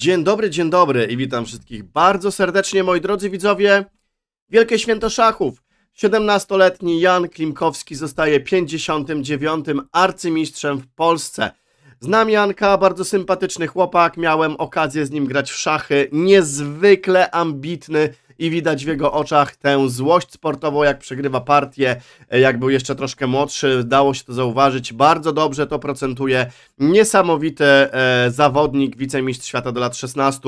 Dzień dobry, dzień dobry i witam wszystkich bardzo serdecznie, moi drodzy widzowie. Wielkie Święto Szachów. 17-letni Jan Klimkowski zostaje 59. arcymistrzem w Polsce. Znam Janka, bardzo sympatyczny chłopak, miałem okazję z nim grać w szachy. Niezwykle ambitny, i widać w jego oczach tę złość sportową, jak przegrywa partię, e, jak był jeszcze troszkę młodszy, dało się to zauważyć. Bardzo dobrze to procentuje. Niesamowity e, zawodnik, wicemistrz świata do lat 16.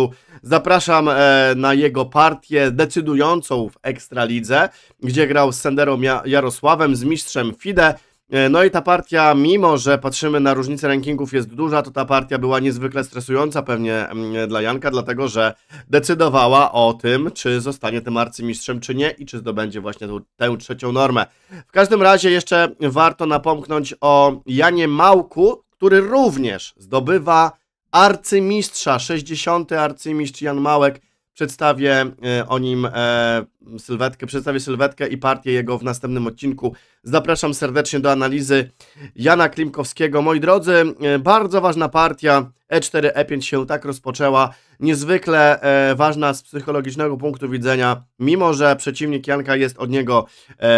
Zapraszam e, na jego partię decydującą w Ekstralidze, gdzie grał z Senderą Jarosławem, z mistrzem FIDE. E, no i ta partia, mimo że patrzymy na różnicę rankingów jest duża, to ta partia była niezwykle stresująca pewnie mm, dla Janka, dlatego że decydowała o tym, czy zostanie tym arcymistrzem, czy nie i czy zdobędzie właśnie tą, tę trzecią normę. W każdym razie jeszcze warto napomknąć o Janie Małku, który również zdobywa arcymistrza, 60. arcymistrz Jan Małek, Przedstawię e, o nim e, sylwetkę, przedstawię sylwetkę i partię jego w następnym odcinku. Zapraszam serdecznie do analizy Jana Klimkowskiego. Moi drodzy, e, bardzo ważna partia E4, E5 się tak rozpoczęła. Niezwykle ważna z psychologicznego punktu widzenia, mimo że przeciwnik Janka jest od niego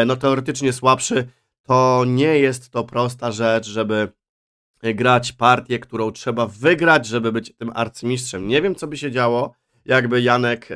no, teoretycznie słabszy, to nie jest to prosta rzecz, żeby grać partię, którą trzeba wygrać, żeby być tym arcymistrzem. Nie wiem, co by się działo, jakby Janek e,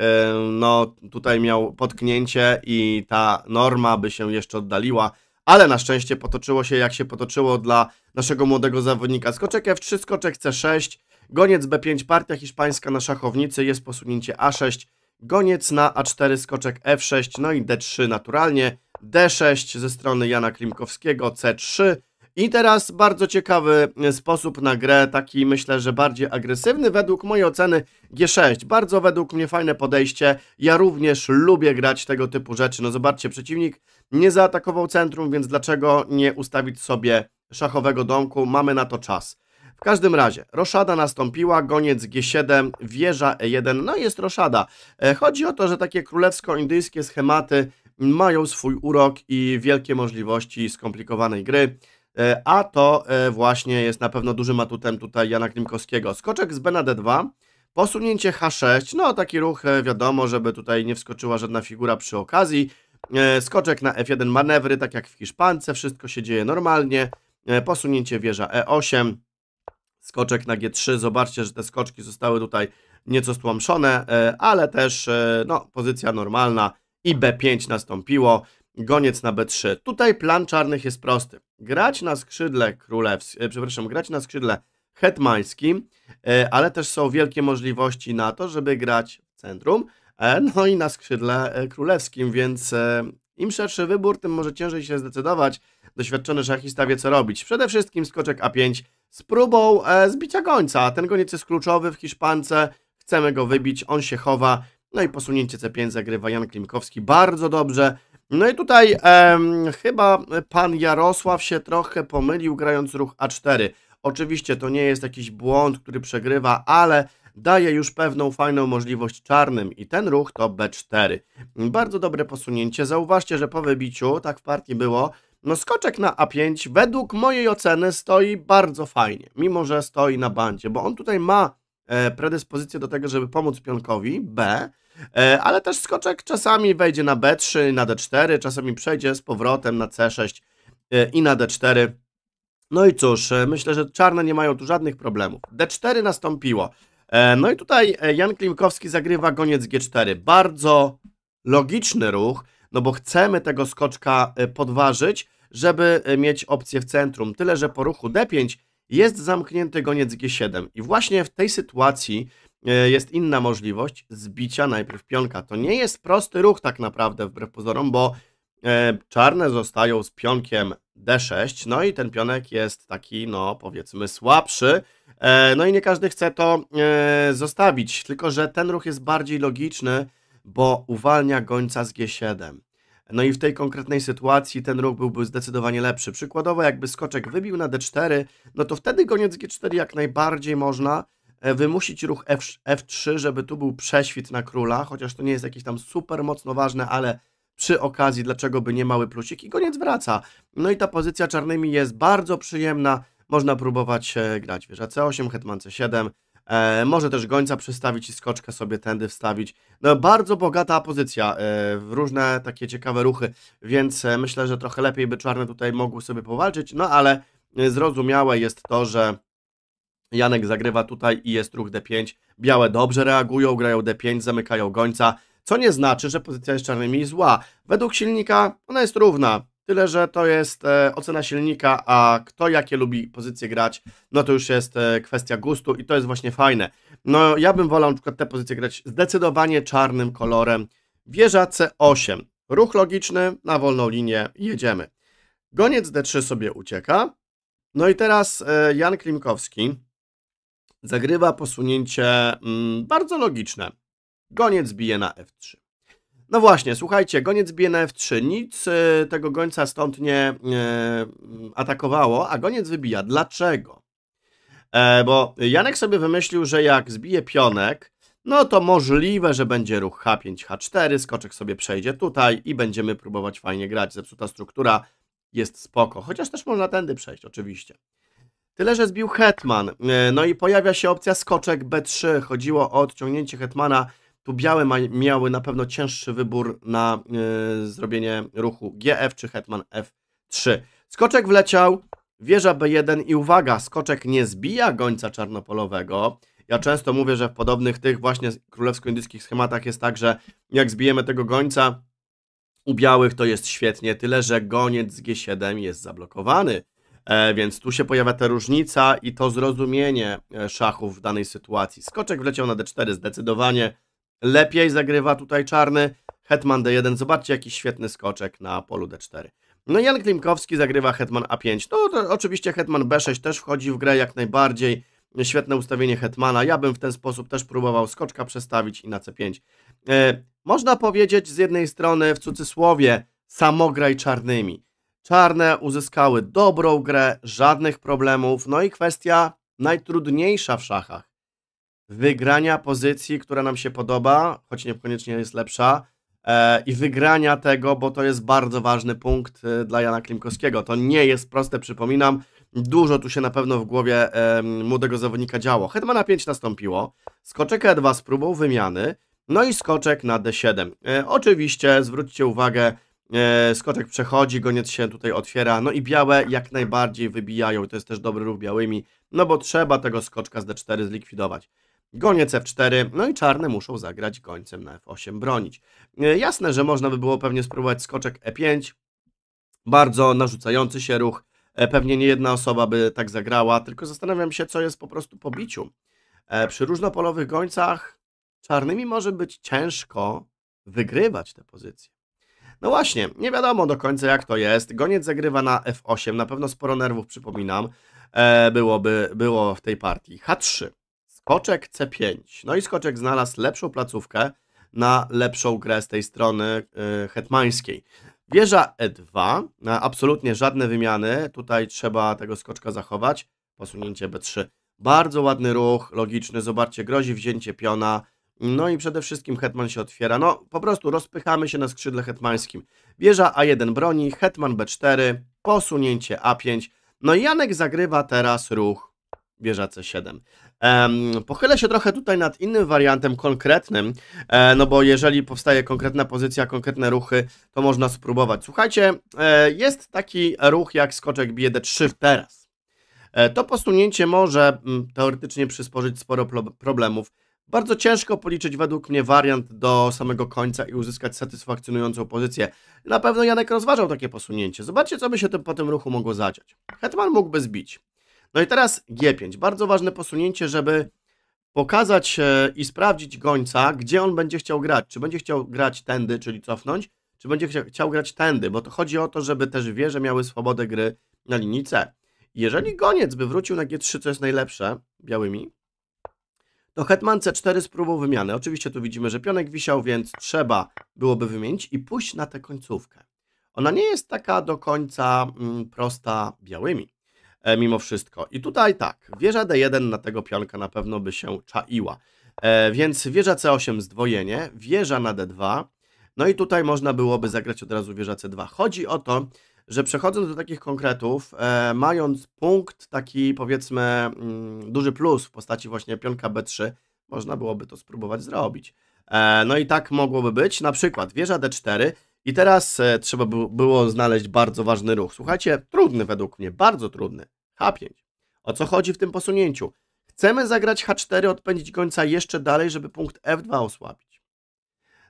no, tutaj miał potknięcie i ta norma by się jeszcze oddaliła, ale na szczęście potoczyło się jak się potoczyło dla naszego młodego zawodnika. Skoczek F3, skoczek C6, goniec B5, partia hiszpańska na szachownicy, jest posunięcie A6, goniec na A4, skoczek F6, no i D3 naturalnie, D6 ze strony Jana Klimkowskiego, C3, i teraz bardzo ciekawy e, sposób na grę, taki myślę, że bardziej agresywny. Według mojej oceny G6. Bardzo według mnie fajne podejście. Ja również lubię grać tego typu rzeczy. No zobaczcie, przeciwnik nie zaatakował centrum, więc dlaczego nie ustawić sobie szachowego domku? Mamy na to czas. W każdym razie, roszada nastąpiła, goniec G7, wieża E1, no jest roszada. E, chodzi o to, że takie królewsko-indyjskie schematy mają swój urok i wielkie możliwości skomplikowanej gry. E, a to e, właśnie jest na pewno dużym atutem tutaj Jana Klimkowskiego. Skoczek z Bena D2, posunięcie H6, no taki ruch e, wiadomo, żeby tutaj nie wskoczyła żadna figura przy okazji, skoczek na F1, manewry, tak jak w Hiszpance, wszystko się dzieje normalnie, posunięcie wieża E8, skoczek na G3, zobaczcie, że te skoczki zostały tutaj nieco stłamszone, ale też no, pozycja normalna i B5 nastąpiło goniec na B3. Tutaj plan czarnych jest prosty. Grać na skrzydle królewskim, e, przepraszam, grać na skrzydle hetmańskim, e, ale też są wielkie możliwości na to, żeby grać w centrum, e, no i na skrzydle królewskim, więc im szerszy wybór, tym może ciężej się zdecydować. Doświadczony szachista wie co robić. Przede wszystkim skoczek A5 z próbą zbicia gońca. Ten goniec jest kluczowy w Hiszpance, chcemy go wybić, on się chowa, no i posunięcie C5 zagrywa Jan Klimkowski bardzo dobrze. No i tutaj chyba pan Jarosław się trochę pomylił grając ruch A4. Oczywiście to nie jest jakiś błąd, który przegrywa, ale daje już pewną fajną możliwość czarnym i ten ruch to B4. Bardzo dobre posunięcie. Zauważcie, że po wybiciu, tak w partii było, no skoczek na A5 według mojej oceny stoi bardzo fajnie, mimo że stoi na bandzie, bo on tutaj ma E, predyspozycję do tego, żeby pomóc pionkowi, B, e, ale też skoczek czasami wejdzie na B3, na D4, czasami przejdzie z powrotem na C6 e, i na D4. No i cóż, myślę, że czarne nie mają tu żadnych problemów. D4 nastąpiło. No i tutaj Jan Klimkowski zagrywa goniec G4. Bardzo logiczny ruch, no bo chcemy tego skoczka podważyć, żeby mieć opcję w centrum. Tyle, że po ruchu D5 jest zamknięty goniec G7 i właśnie w tej sytuacji e, jest inna możliwość zbicia najpierw pionka. To nie jest prosty ruch tak naprawdę wbrew pozorom, bo e, czarne zostają z pionkiem D6, no i ten pionek jest taki, no powiedzmy, słabszy. E, no i nie każdy chce to zostawić, tylko że ten ruch jest bardziej logiczny, bo uwalnia gońca z G7. No i w tej konkretnej sytuacji ten ruch byłby zdecydowanie lepszy. Przykładowo, jakby skoczek wybił na d4, no to wtedy goniec g4 jak najbardziej można e, wymusić ruch f3, żeby tu był prześwit na króla, chociaż to nie jest jakieś tam super mocno ważne, ale przy okazji, dlaczego by nie mały plusik i goniec wraca. No i ta pozycja czarnymi jest bardzo przyjemna, można próbować e, grać wieża c8, hetman c7, E, może też gońca przystawić i skoczkę sobie tędy wstawić. No bardzo bogata pozycja, e, różne takie ciekawe ruchy, więc e, myślę, że trochę lepiej by czarne tutaj mogły sobie powalczyć, no ale e, zrozumiałe jest to, że Janek zagrywa tutaj i jest ruch D5. Białe dobrze reagują, grają D5, zamykają gońca, co nie znaczy, że pozycja jest czarnymi zła. Według silnika ona jest równa. Tyle, że to jest e, ocena silnika, a kto jakie lubi pozycje grać, no to już jest e, kwestia gustu i to jest właśnie fajne. No ja bym wolał na przykład te pozycje grać zdecydowanie czarnym kolorem. Wieża C8. Ruch logiczny, na wolną linię, jedziemy. Goniec D3 sobie ucieka. No i teraz e, Jan Klimkowski zagrywa posunięcie mm, bardzo logiczne. Goniec bije na F3. No właśnie, słuchajcie, goniec bije na F3, nic e, tego gońca stąd nie e, atakowało, a goniec wybija. Dlaczego? E, bo Janek sobie wymyślił, że jak zbije pionek, no to możliwe, że będzie ruch H5, H4, skoczek sobie przejdzie tutaj i będziemy próbować fajnie grać. Zepsuta struktura jest spoko, chociaż też można tędy przejść, oczywiście. Tyle, że zbił hetman, no i pojawia się opcja skoczek B3. Chodziło o odciągnięcie hetmana tu białe miały na pewno cięższy wybór na e, zrobienie ruchu GF czy Hetman F3. Skoczek wleciał, wieża B1 i uwaga, skoczek nie zbija gońca czarnopolowego. Ja często mówię, że w podobnych tych właśnie królewsko-indyjskich schematach jest tak, że jak zbijemy tego gońca u białych to jest świetnie, tyle że goniec z G7 jest zablokowany. E, więc tu się pojawia ta różnica i to zrozumienie e, szachów w danej sytuacji. Skoczek wleciał na D4 zdecydowanie, lepiej zagrywa tutaj czarny. Hetman D1, zobaczcie jaki świetny skoczek na polu D4. No Jan Klimkowski zagrywa Hetman A5. No oczywiście Hetman B6 też wchodzi w grę jak najbardziej. Świetne ustawienie Hetmana. Ja bym w ten sposób też próbował skoczka przestawić i na C5. E, można powiedzieć z jednej strony w cudzysłowie samograj czarnymi. Czarne uzyskały dobrą grę, żadnych problemów. No i kwestia najtrudniejsza w szachach wygrania pozycji, która nam się podoba, choć niekoniecznie jest lepsza, e, i wygrania tego, bo to jest bardzo ważny punkt e, dla Jana Klimkowskiego. To nie jest proste, przypominam. Dużo tu się na pewno w głowie młodego zawodnika działo. Hetmana 5 nastąpiło, skoczek E2 z próbą wymiany, no i skoczek na D7. E, oczywiście zwróćcie uwagę, skoczek przechodzi, goniec się tutaj otwiera, no i białe jak najbardziej wybijają, to jest też dobry ruch białymi, no bo trzeba tego skoczka z D4 zlikwidować. Goniec F4, no i czarne muszą zagrać gońcem na F8 bronić. E, jasne, że można by było pewnie spróbować skoczek E5, bardzo narzucający się ruch, e, pewnie nie jedna osoba by tak zagrała, tylko zastanawiam się, co jest po prostu po biciu. E, przy różnopolowych gońcach czarnymi może być ciężko wygrywać te pozycje. No właśnie, nie wiadomo do końca jak to jest. Goniec zagrywa na F8, na pewno sporo nerwów przypominam, byłoby, było w tej partii. H3. Skoczek C5. No i Skoczek znalazł lepszą placówkę na lepszą grę z tej strony yy, hetmańskiej. Wieża E2, absolutnie żadne wymiany, tutaj trzeba tego skoczka zachować. Posunięcie B3, bardzo ładny ruch, logiczny, zobaczcie, grozi wzięcie piona. No i przede wszystkim hetman się otwiera, no po prostu rozpychamy się na skrzydle hetmańskim. Wieża A1 broni, hetman B4, posunięcie A5. No i Janek zagrywa teraz ruch Wieża C7. Pochylę się trochę tutaj nad innym wariantem konkretnym, e, no bo jeżeli powstaje konkretna pozycja, konkretne ruchy, to można spróbować. Słuchajcie, e, jest taki ruch jak skoczek bije D3 teraz. E, to posunięcie może mm, teoretycznie przysporzyć sporo problemów. Bardzo ciężko policzyć według mnie wariant do samego końca i uzyskać satysfakcjonującą pozycję. Na pewno Janek rozważał takie posunięcie. Zobaczcie, co by się tym, po tym ruchu mogło zadziać. Hetman mógłby zbić. No i teraz G5. Bardzo ważne posunięcie, żeby pokazać i sprawdzić gońca, gdzie on będzie chciał grać. Czy będzie chciał grać tędy, czyli cofnąć, czy będzie chciał grać tędy, bo to chodzi o to, żeby też wieże miały swobodę gry na linii C. Jeżeli goniec by wrócił na G3, co jest najlepsze, białymi, to hetman C4 spróbował wymiany. Oczywiście tu widzimy, że pionek wisiał, więc trzeba byłoby wymienić i pójść na tę końcówkę. Ona nie jest taka do końca mm, prosta białymi. E, mimo wszystko. I tutaj tak, wieża D1 na tego pionka na pewno by się czaiła. E, więc wieża C8 zdwojenie, wieża na D2, no i tutaj można byłoby zagrać od razu wieża C2. Chodzi o to, że przechodząc do takich konkretów, e, mając punkt taki powiedzmy mm, duży plus w postaci właśnie pionka B3, można byłoby to spróbować zrobić. E, no i tak mogłoby być, na przykład wieża D4 i teraz e, trzeba by było znaleźć bardzo ważny ruch. Słuchajcie, trudny według mnie, bardzo trudny. H5. O co chodzi w tym posunięciu? Chcemy zagrać H4, odpędzić gońca jeszcze dalej, żeby punkt F2 osłabić.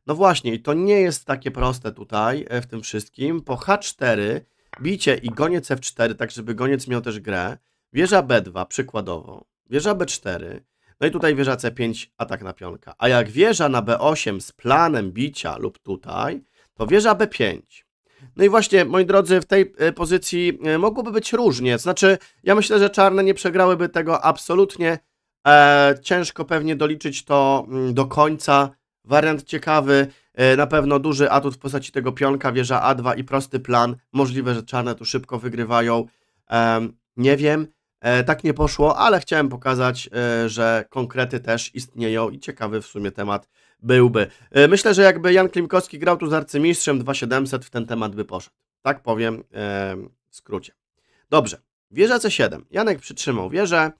No właśnie, to nie jest takie proste tutaj e, w tym wszystkim. Po H4 bicie i goniec F4, tak żeby goniec miał też grę. Wieża B2 przykładowo, wieża B4, no i tutaj wieża C5, atak na pionka. A jak wieża na B8 z planem bicia lub tutaj, to wieża B5. No i właśnie, moi drodzy, w tej e, pozycji e, mogłoby być różnie. Znaczy, ja myślę, że czarne nie przegrałyby tego absolutnie. E, ciężko pewnie doliczyć to mm, do końca. Wariant ciekawy, e, na pewno duży atut w postaci tego pionka, wieża A2 i prosty plan. Możliwe, że czarne tu szybko wygrywają. E, nie wiem, e, tak nie poszło, ale chciałem pokazać, że konkrety też istnieją i ciekawy w sumie temat byłby. E, myślę, że jakby Jan Klimkowski grał tu z arcymistrzem 2700, w ten temat by poszedł. Tak powiem e, w skrócie. Dobrze. Wieża C7. Janek przytrzymał wieżę.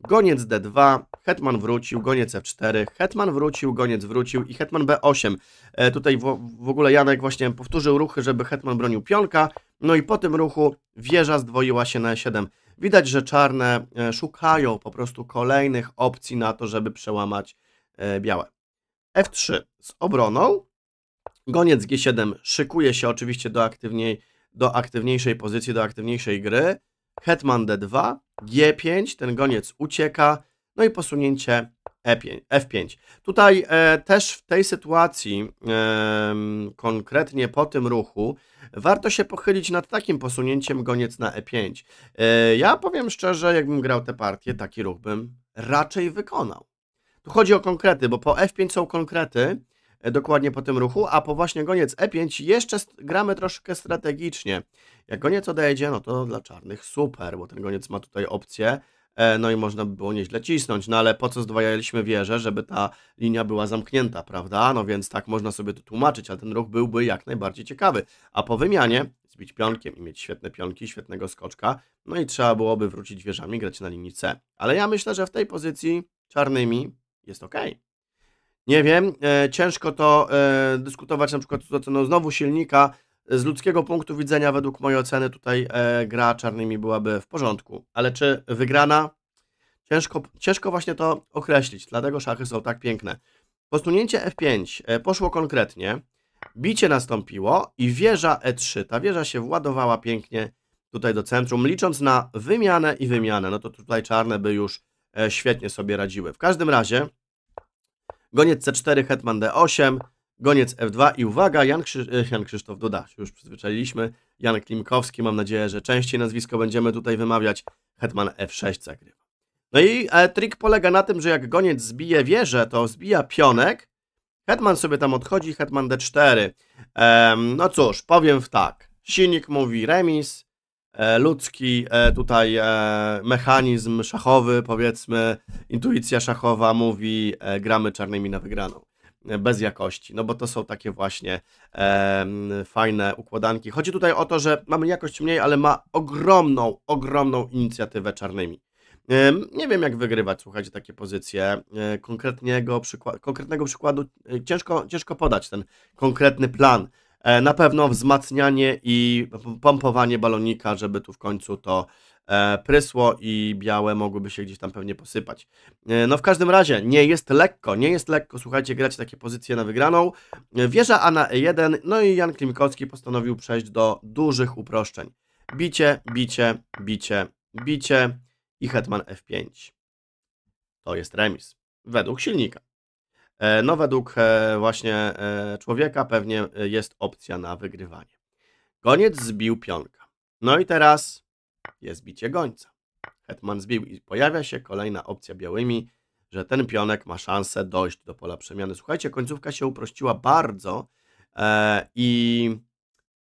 Goniec D2, hetman wrócił, goniec F4, hetman wrócił, goniec wrócił i hetman B8. E, tutaj w, w, ogóle Janek właśnie powtórzył ruchy, żeby hetman bronił pionka, no i po tym ruchu wieża zdwoiła się na E7. Widać, że czarne szukają po prostu kolejnych opcji na to, żeby przełamać białe. F3 z obroną. Goniec G7 szykuje się oczywiście do, aktywniej, do aktywniejszej pozycji, do aktywniejszej gry. Hetman D2, G5, ten goniec ucieka, no i posunięcie E5, F5. Tutaj e, też w tej sytuacji, e, konkretnie po tym ruchu, warto się pochylić nad takim posunięciem goniec na E5. E, ja powiem szczerze, jakbym grał tę partię, taki ruch bym raczej wykonał. Tu chodzi o konkrety, bo po F5 są konkrety, e, dokładnie po tym ruchu, a po właśnie goniec E5 jeszcze gramy troszkę strategicznie. Jak goniec odejdzie, no to dla czarnych super, bo ten goniec ma tutaj opcję, e, no i można by było nieźle cisnąć, no ale po co zdwajaliśmy wieżę, żeby ta linia była zamknięta, prawda? No więc tak można sobie to tłumaczyć, ale ten ruch byłby jak najbardziej ciekawy. A po wymianie zbić pionkiem i mieć świetne pionki, świetnego skoczka, no i trzeba byłoby wrócić wieżami, grać na linii C. Ale ja myślę, że w tej pozycji czarnymi jest ok. Nie wiem, e, ciężko to e, dyskutować na przykład z oceną znowu silnika. Z ludzkiego punktu widzenia, według mojej oceny, tutaj e, gra czarnymi byłaby w porządku. Ale czy wygrana? Ciężko, ciężko właśnie to określić, dlatego szachy są tak piękne. Posunięcie F5 e, poszło konkretnie, bicie nastąpiło i wieża E3, ta wieża się władowała pięknie tutaj do centrum, licząc na wymianę i wymianę, no to tutaj czarne by już E, świetnie sobie radziły. W każdym razie goniec C4, hetman D8, goniec F2 i uwaga, Jan, Krzy e, Jan Krzysztof Duda, już przyzwyczailiśmy, Jan Klimkowski, mam nadzieję, że częściej nazwisko będziemy tutaj wymawiać, hetman F6 zagrywa. No i e, trik polega na tym, że jak goniec zbije wieżę, to zbija pionek, hetman sobie tam odchodzi, hetman D4. Ehm, no cóż, powiem w tak, silnik mówi remis, E, ludzki e, tutaj e, mechanizm szachowy, powiedzmy, intuicja szachowa mówi gramy czarnymi na wygraną. Bez jakości, no bo to są takie właśnie fajne układanki. Chodzi tutaj o to, że mamy jakość mniej, ale ma ogromną, ogromną inicjatywę czarnymi. Nie wiem, jak wygrywać, słuchajcie, takie pozycje. Konkretnego, przykła konkretnego przykładu ciężko, ciężko podać ten konkretny plan. E, na pewno wzmacnianie i pompowanie balonika, żeby tu w końcu to e, prysło i białe mogłyby się gdzieś tam pewnie posypać. E, no w każdym razie nie jest lekko, nie jest lekko, słuchajcie, grać takie pozycje na wygraną. Wieża A na E1, no i Jan Klimkowski postanowił przejść do dużych uproszczeń. Bicie, bicie, bicie, bicie i hetman F5. To jest remis, według silnika. E, no, według e, właśnie e, człowieka pewnie jest opcja na wygrywanie. Goniec zbił pionka. No i teraz jest bicie gońca. Hetman zbił i pojawia się kolejna opcja białymi, że ten pionek ma szansę dojść do pola przemiany. Słuchajcie, końcówka się uprościła bardzo e, i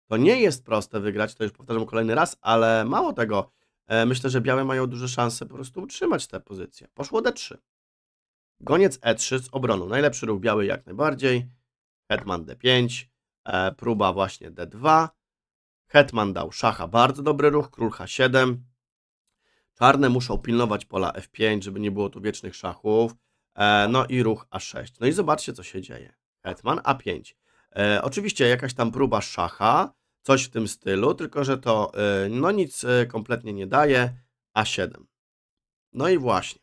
to nie jest proste wygrać, to już powtarzam kolejny raz, ale mało tego, e, myślę, że białe mają duże szanse po prostu utrzymać tę pozycję. Poszło D3. Goniec E3 z obroną. Najlepszy ruch biały jak najbardziej. Hetman D5. E, próba właśnie D2. Hetman dał szacha. Bardzo dobry ruch. Król H7. Czarne muszą pilnować pola F5, żeby nie było tu wiecznych szachów. E, no i ruch A6. No i zobaczcie, co się dzieje. Hetman A5. E, oczywiście jakaś tam próba szacha, coś w tym stylu, tylko że to e, no nic e, kompletnie nie daje. A7. No i właśnie.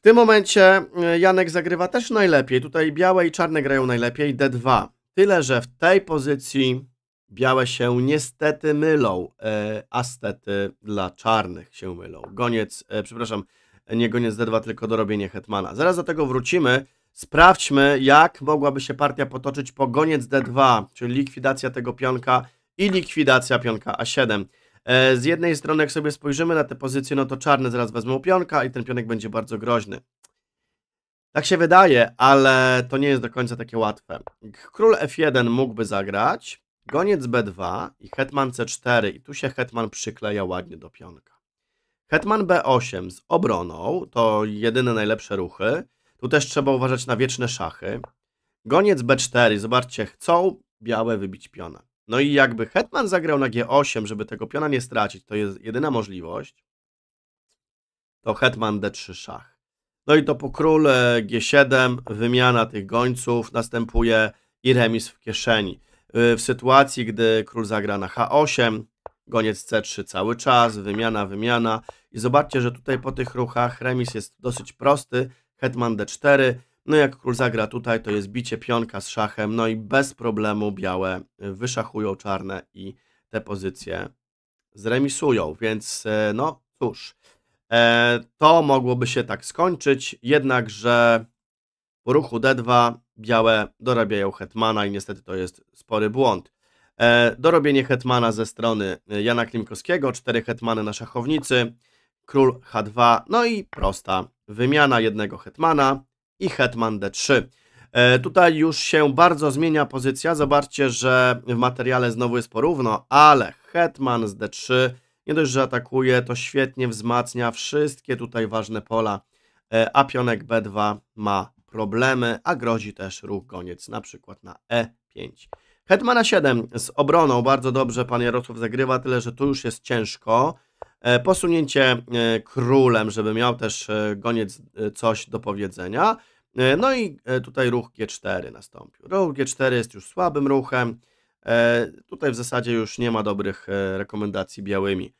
W tym momencie e, Janek zagrywa też najlepiej. Tutaj białe i czarne grają najlepiej. D2. Tyle, że w tej pozycji białe się niestety mylą, e, a stety dla czarnych się mylą. Goniec, e, przepraszam, nie goniec D2, tylko dorobienie hetmana. Zaraz do tego wrócimy. Sprawdźmy, jak mogłaby się partia potoczyć po goniec D2, czyli likwidacja tego pionka i likwidacja pionka A7. E, z jednej strony, jak sobie spojrzymy na te pozycje, no to czarne zaraz wezmą pionka i ten pionek będzie bardzo groźny. Tak się wydaje, ale to nie jest do końca takie łatwe. Król F1 mógłby zagrać, goniec B2 i hetman C4 i tu się hetman przykleja ładnie do pionka. Hetman B8 z obroną to jedyne najlepsze ruchy. Tu też trzeba uważać na wieczne szachy. Goniec B4, zobaczcie, chcą białe wybić piona. No i jakby Hetman zagrał na G8, żeby tego piona nie stracić, to jest jedyna możliwość, to Hetman D3 szach. No i to po król G7 wymiana tych gońców następuje i remis w kieszeni. Y, w sytuacji, gdy król zagra na H8, goniec C3 cały czas, wymiana, wymiana. I zobaczcie, że tutaj po tych ruchach remis jest dosyć prosty. Hetman D4, no jak król zagra tutaj, to jest bicie pionka z szachem, no i bez problemu białe y, wyszachują czarne i te pozycje zremisują, więc y, no cóż, e, to mogłoby się tak skończyć, jednakże po ruchu D2 białe dorabiają hetmana i niestety to jest spory błąd. E, dorobienie hetmana ze strony y, Jana Klimkowskiego, cztery hetmany na szachownicy, król H2, no i prosta wymiana jednego hetmana, i Hetman D3. E, tutaj już się bardzo zmienia pozycja. Zobaczcie, że w materiale znowu jest porówno, ale Hetman z D3 nie dość, że atakuje, to świetnie wzmacnia wszystkie tutaj ważne pola, e, a pionek B2 ma problemy, a grozi też ruch Koniec. na przykład na E5. Hetman a 7 z obroną bardzo dobrze pan Jarosław zagrywa, tyle że tu już jest ciężko. E, posunięcie e, królem, żeby miał też e, goniec coś do powiedzenia. No i tutaj ruch G4 nastąpił. Ruch G4 jest już słabym ruchem. Tutaj w zasadzie już nie ma dobrych rekomendacji białymi.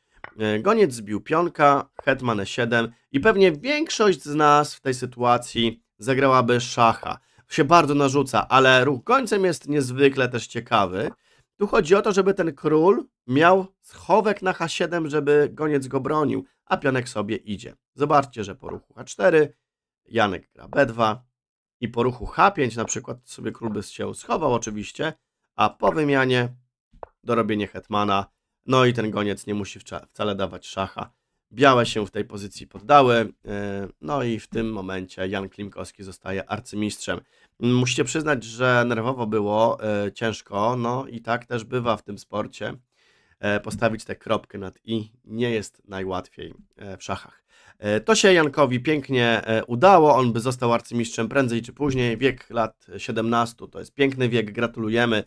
Goniec zbił pionka, hetman e7 i pewnie większość z nas w tej sytuacji zagrałaby szacha. Się bardzo narzuca, ale ruch końcem jest niezwykle też ciekawy, tu chodzi o to, żeby ten król miał schowek na H7, żeby goniec go bronił, a pionek sobie idzie. Zobaczcie, że po ruchu H4 Janek gra B2 i po ruchu H5 na przykład sobie król by się schował oczywiście, a po wymianie dorobienie hetmana, no i ten goniec nie musi wcale dawać szacha. Białe się w tej pozycji poddały, e, no i w tym momencie Jan Klimkowski zostaje arcymistrzem. Musicie przyznać, że nerwowo było, e, ciężko, no i tak też bywa w tym sporcie. E, postawić tę kropkę nad i nie jest najłatwiej w szachach. To się Jankowi pięknie udało, on by został arcymistrzem prędzej czy później, wiek lat 17, to jest piękny wiek, gratulujemy.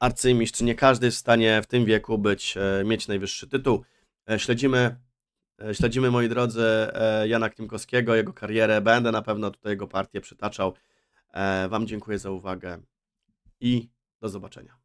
Arcymistrz, nie każdy jest w stanie w tym wieku być, mieć najwyższy tytuł. Śledzimy E, śledzimy, moi drodzy, e, Jana Klimkowskiego, jego karierę. Będę na pewno tutaj jego partię przytaczał. E, wam dziękuję za uwagę i do zobaczenia.